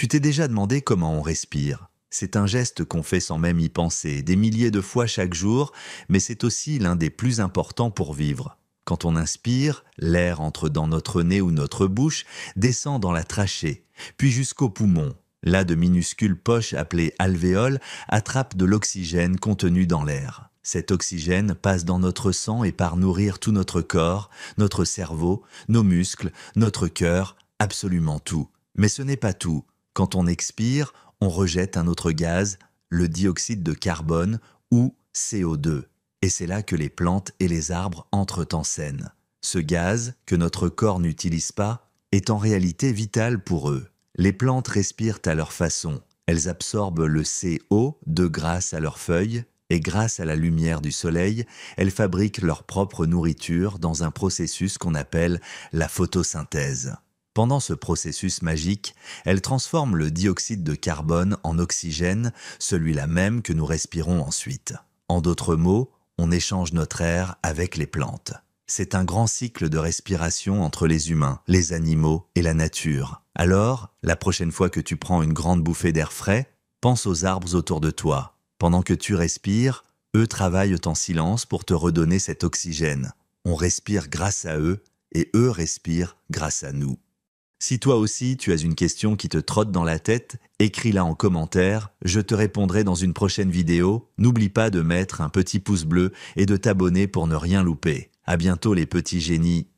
Tu t'es déjà demandé comment on respire. C'est un geste qu'on fait sans même y penser, des milliers de fois chaque jour, mais c'est aussi l'un des plus importants pour vivre. Quand on inspire, l'air entre dans notre nez ou notre bouche, descend dans la trachée, puis jusqu'au poumon. Là, de minuscules poches appelées alvéoles attrapent de l'oxygène contenu dans l'air. Cet oxygène passe dans notre sang et part nourrir tout notre corps, notre cerveau, nos muscles, notre cœur, absolument tout. Mais ce n'est pas tout. Quand on expire, on rejette un autre gaz, le dioxyde de carbone ou CO2. Et c'est là que les plantes et les arbres entrent en scène. Ce gaz, que notre corps n'utilise pas, est en réalité vital pour eux. Les plantes respirent à leur façon. Elles absorbent le CO de grâce à leurs feuilles et grâce à la lumière du soleil, elles fabriquent leur propre nourriture dans un processus qu'on appelle la photosynthèse. Pendant ce processus magique, elle transforme le dioxyde de carbone en oxygène, celui-là même que nous respirons ensuite. En d'autres mots, on échange notre air avec les plantes. C'est un grand cycle de respiration entre les humains, les animaux et la nature. Alors, la prochaine fois que tu prends une grande bouffée d'air frais, pense aux arbres autour de toi. Pendant que tu respires, eux travaillent en silence pour te redonner cet oxygène. On respire grâce à eux et eux respirent grâce à nous. Si toi aussi tu as une question qui te trotte dans la tête, écris-la en commentaire, je te répondrai dans une prochaine vidéo. N'oublie pas de mettre un petit pouce bleu et de t'abonner pour ne rien louper. À bientôt les petits génies